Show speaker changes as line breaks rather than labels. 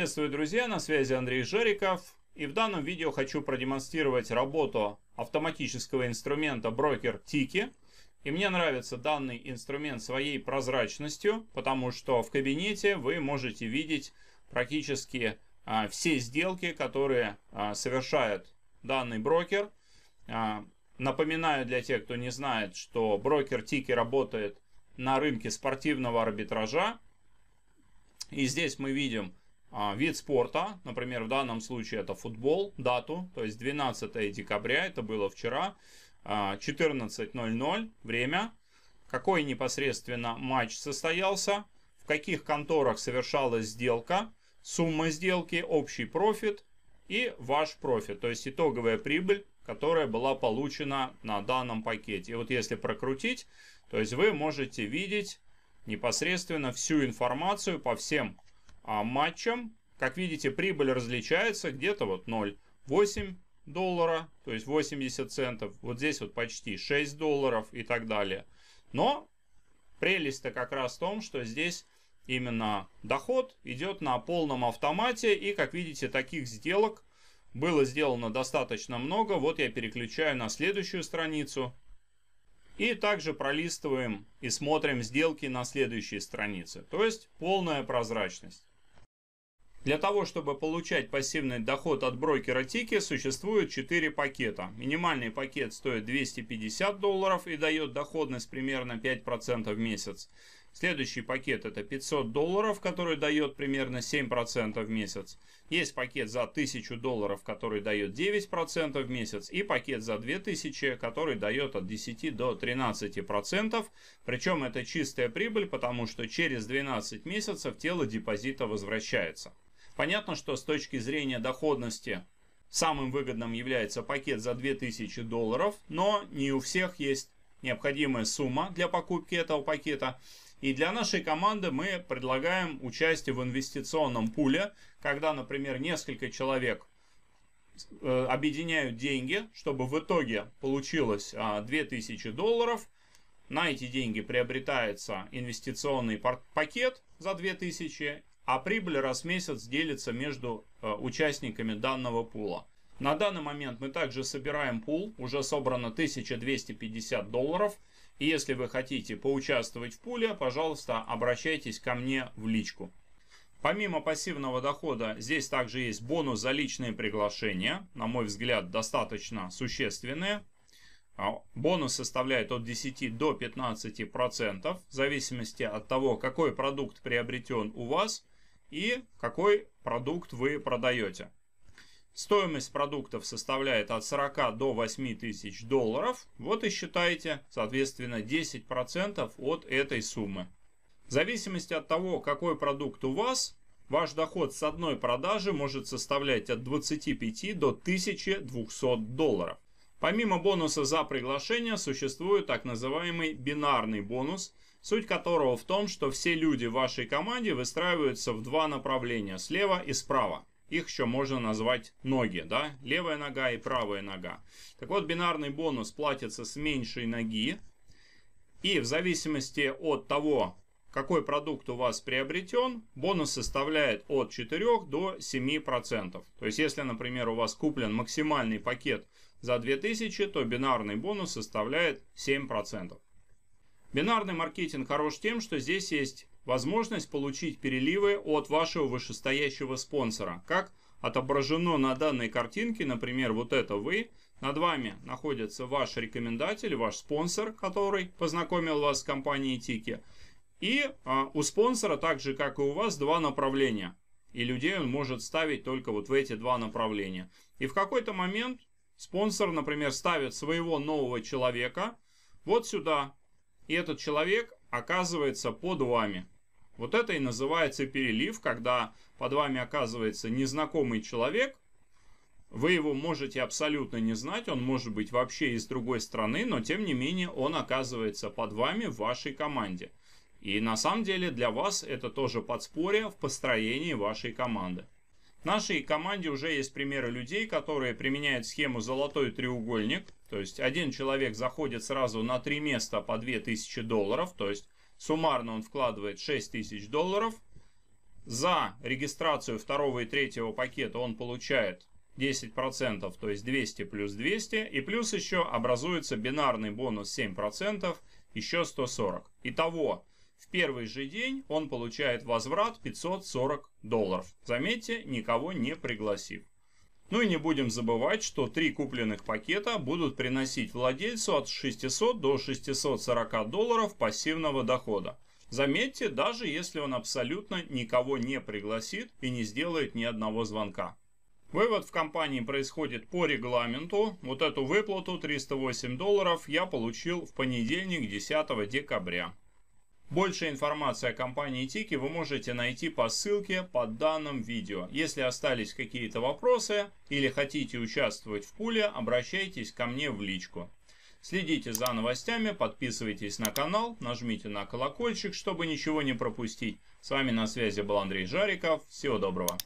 Приветствую, друзья! На связи Андрей Жариков. И в данном видео хочу продемонстрировать работу автоматического инструмента брокер Тики. И мне нравится данный инструмент своей прозрачностью, потому что в кабинете вы можете видеть практически а, все сделки, которые а, совершает данный брокер. А, напоминаю для тех, кто не знает, что брокер Тики работает на рынке спортивного арбитража. И здесь мы видим а, вид спорта, например, в данном случае это футбол, дату, то есть 12 декабря, это было вчера, 14.00, а, время, какой непосредственно матч состоялся, в каких конторах совершалась сделка, сумма сделки, общий профит и ваш профит, то есть итоговая прибыль, которая была получена на данном пакете. И вот если прокрутить, то есть вы можете видеть непосредственно всю информацию по всем а матчам. Как видите, прибыль различается где-то вот 0,8 доллара, то есть 80 центов. Вот здесь вот почти 6 долларов и так далее. Но прелесть-то как раз в том, что здесь именно доход идет на полном автомате. И как видите, таких сделок было сделано достаточно много. Вот я переключаю на следующую страницу. И также пролистываем и смотрим сделки на следующей странице. То есть полная прозрачность. Для того, чтобы получать пассивный доход от брокера Тики, существует 4 пакета. Минимальный пакет стоит 250 долларов и дает доходность примерно 5% в месяц. Следующий пакет это 500 долларов, который дает примерно 7% в месяц. Есть пакет за 1000 долларов, который дает 9% в месяц. И пакет за 2000, который дает от 10 до 13%. Причем это чистая прибыль, потому что через 12 месяцев тело депозита возвращается. Понятно, что с точки зрения доходности самым выгодным является пакет за 2000 долларов, но не у всех есть необходимая сумма для покупки этого пакета. И для нашей команды мы предлагаем участие в инвестиционном пуле, когда, например, несколько человек э, объединяют деньги, чтобы в итоге получилось 2000 а, долларов. На эти деньги приобретается инвестиционный пакет за 2000, а прибыль раз в месяц делится между э, участниками данного пула. На данный момент мы также собираем пул, уже собрано 1250 долларов. И если вы хотите поучаствовать в пуле, пожалуйста, обращайтесь ко мне в личку. Помимо пассивного дохода, здесь также есть бонус за личные приглашения, на мой взгляд, достаточно существенные. А, бонус составляет от 10 до 15%, в зависимости от того, какой продукт приобретен у вас – и какой продукт вы продаете. Стоимость продуктов составляет от 40 до 8 тысяч долларов. Вот и считайте, соответственно, 10% от этой суммы. В зависимости от того, какой продукт у вас, ваш доход с одной продажи может составлять от 25 до 1200 долларов. Помимо бонуса за приглашение существует так называемый бинарный бонус, суть которого в том, что все люди в вашей команде выстраиваются в два направления, слева и справа. Их еще можно назвать ноги, да? Левая нога и правая нога. Так вот, бинарный бонус платится с меньшей ноги. И в зависимости от того, какой продукт у вас приобретен, бонус составляет от 4 до 7%. То есть, если, например, у вас куплен максимальный пакет за 2000, то бинарный бонус составляет 7%. Бинарный маркетинг хорош тем, что здесь есть возможность получить переливы от вашего вышестоящего спонсора. Как отображено на данной картинке, например, вот это вы, над вами находится ваш рекомендатель, ваш спонсор, который познакомил вас с компанией Тики. И а, у спонсора, так же как и у вас, два направления. И людей он может ставить только вот в эти два направления. И в какой-то момент спонсор, например, ставит своего нового человека вот сюда. И этот человек оказывается под вами. Вот это и называется перелив, когда под вами оказывается незнакомый человек. Вы его можете абсолютно не знать, он может быть вообще из другой страны, но тем не менее он оказывается под вами в вашей команде. И на самом деле для вас это тоже подспорье в построении вашей команды. В нашей команде уже есть примеры людей, которые применяют схему «золотой треугольник». То есть один человек заходит сразу на три места по 2000 долларов. То есть суммарно он вкладывает 6000 долларов. За регистрацию второго и третьего пакета он получает 10%, то есть 200 плюс 200. И плюс еще образуется бинарный бонус 7%, еще 140. Итого в первый же день он получает возврат 540 долларов. Заметьте, никого не пригласив. Ну и не будем забывать, что три купленных пакета будут приносить владельцу от 600 до 640 долларов пассивного дохода. Заметьте, даже если он абсолютно никого не пригласит и не сделает ни одного звонка. Вывод в компании происходит по регламенту. Вот эту выплату 308 долларов я получил в понедельник 10 декабря. Больше информации о компании Тики вы можете найти по ссылке под данным видео. Если остались какие-то вопросы или хотите участвовать в пуле, обращайтесь ко мне в личку. Следите за новостями, подписывайтесь на канал, нажмите на колокольчик, чтобы ничего не пропустить. С вами на связи был Андрей Жариков. Всего доброго.